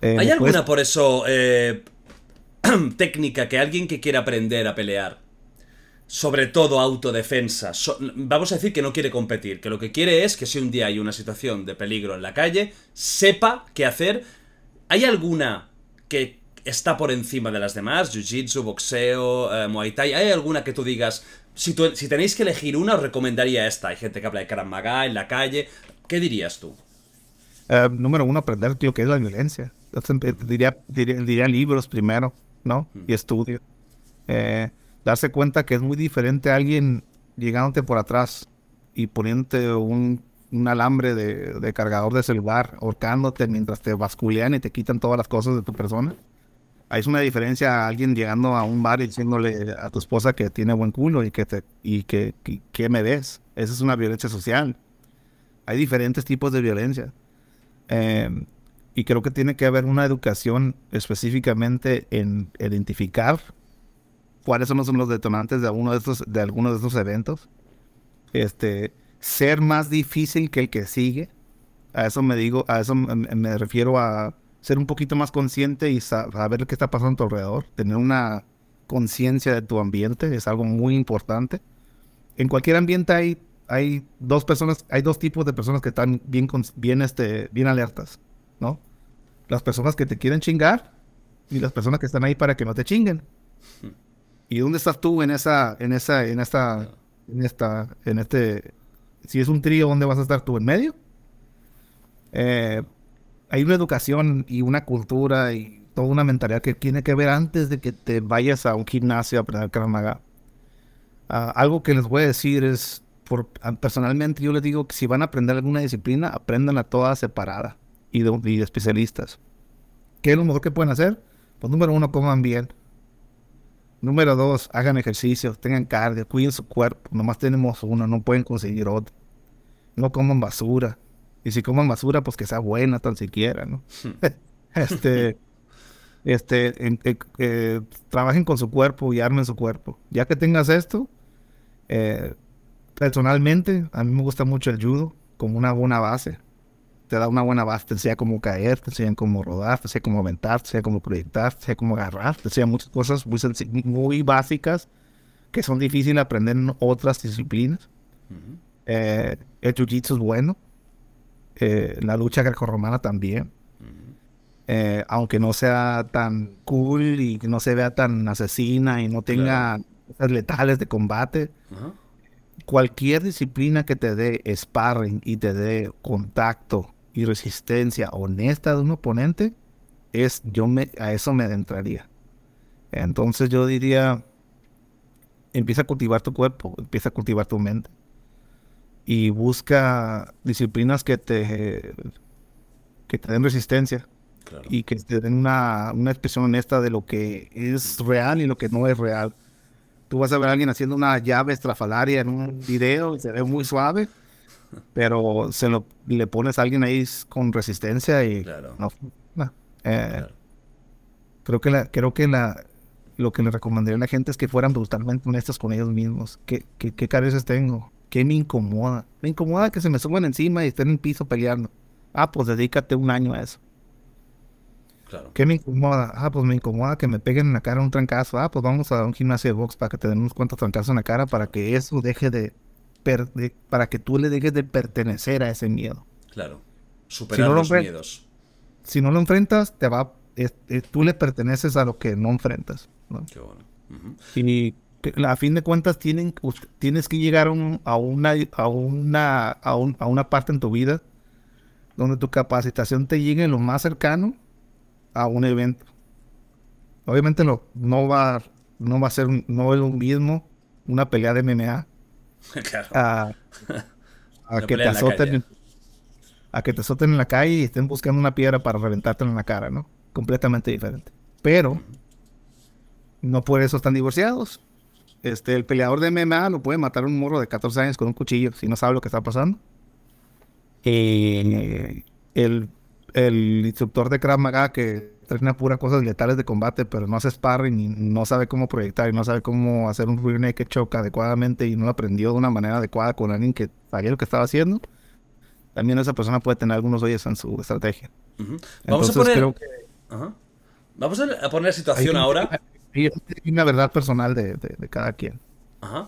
Eh, ¿Hay pues- alguna por eso eh, técnica que alguien que quiere aprender a pelear? Sobre todo autodefensa. vamos a decir que no quiere competir, que lo que quiere es que si un día hay una situación de peligro en la calle, sepa qué hacer. ¿Hay alguna que está por encima de las demás? Jiu-jitsu, boxeo, eh, Muay Thai. ¿Hay alguna que tú digas, si, tenéis que elegir una, os recomendaría esta? Hay gente que habla de Maga en la calle. ¿Qué dirías tú? Eh, número uno, aprender, tío, qué es la violencia. Diría, diría, libros primero, ¿no? Y estudio. Eh, darse cuenta que es muy diferente a alguien llegándote por atrás y poniéndote un, un alambre de, cargador de celular, ahorcándote mientras te basculean y te quitan todas las cosas de tu persona. hay es una diferencia a alguien llegando a un bar y diciéndole a tu esposa que tiene buen culo y que te y que, que, me des Esa es una violencia social. Hay diferentes tipos de violencia. Em, y creo que tiene que haber una educación específicamente en identificar cuáles son los detonantes de, algunos de, estos, de alguno de estos eventos. Este, ser más difícil que el que sigue. A eso me digo, a eso me, me refiero a ser un poquito más consciente y saber qué está pasando a tu alrededor. Tener una conciencia de tu ambiente es algo muy importante. En cualquier ambiente hay hay dos personas, hay dos tipos de personas que están bien, bien, este, bien alertas, ¿no? Las personas que te quieren chingar y las personas que están ahí para que no te chinguen. ¿Y dónde estás tú en esa, en esa, en esta, en esta, en este, si es un trío, ¿dónde vas a estar tú? ¿En medio? Eh, hay una educación y una cultura y toda una mentalidad que tiene que ver antes de que te vayas a un gimnasio a aprender Krav Maga. Ah, algo que les voy a decir es, personalmente yo les digo que si van a aprender alguna disciplina, aprendanla toda separada y de, especialistas. ¿Qué es lo mejor que pueden hacer? Pues número uno, coman bien. Número dos, hagan ejercicio, tengan cardio, cuiden su cuerpo. Nomás tenemos uno, no pueden conseguir otro. No coman basura. Y si coman basura, pues que sea buena tan siquiera, ¿no? Hmm. este, este, eh, eh, trabajen con su cuerpo y armen su cuerpo. Ya que tengas esto, eh, personalmente, a mí me gusta mucho el judo como una buena base. Te da una buena base, te enseña cómo caer, te enseña cómo rodar, te enseña cómo aventar, te enseña cómo proyectar, te enseña cómo agarrar, te enseña muchas cosas muy, básicas que son difíciles de aprender en otras disciplinas. Eh, el jiu-jitsu es bueno. Eh, la lucha Greco-Romana también. Eh, aunque no sea tan cool y que no se vea tan asesina y no tenga letales de combate cualquier disciplina que te dé sparring y te dé contacto y resistencia honesta de un oponente, es, yo me, a eso me adentraría. Entonces yo diría, empieza a cultivar tu cuerpo, empieza a cultivar tu mente. Y busca disciplinas que te, que te den resistencia. Y que te den una, una expresión honesta de lo que es real y lo que no es real Tú vas a ver a alguien haciendo una llave estrafalaria en un video y se ve muy suave, pero se lo, le pones a alguien ahí con resistencia y no. Eh, creo que, la, creo que la, lo que le recomendaría a la gente es que fueran brutalmente honestos con ellos mismos. ¿Qué, qué, tengo? ¿Qué me incomoda? Me incomoda que se me suban encima y estén en el piso peleando. Ah, pues dedícate un año a eso. Claro. ¿Qué me incomoda? Ah, pues me incomoda que me peguen en la cara un trancazo. Ah, pues vamos a un gimnasio de box para que te den unos cuantos trancazos en la cara para que eso deje de, per para que tú le dejes de pertenecer a ese miedo. Claro. Superar los miedos. Si no lo enfrentas, te va tú le perteneces a lo que no enfrentas. Qué bueno. Y a fin de cuentas tienen, tienes que llegar a, una, a, una, a una parte en tu vida donde tu capacitación te llegue lo más cercano a un evento. Obviamente no, va, no va a ser, no es lo mismo una pelea de MMA. Claro. A, que te azoten. A que te azoten en la calle y estén buscando una piedra para reventarte en la cara, ¿no? Completamente diferente. Pero no por eso están divorciados. Este, el peleador de MMA lo puede matar un morro de 14 años con un cuchillo si no sabe lo que está pasando. Eh, el el instructor de Krav Maga que entrena puras cosas letales de combate, pero no hace sparring y no sabe cómo proyectar y no sabe cómo hacer un rear que choca adecuadamente y no aprendió de una manera adecuada con alguien que sabía lo que estaba haciendo, también esa persona puede tener algunos oyes en su estrategia. Vamos a poner... situación ahora. Y una verdad personal de, de cada quien. Ajá.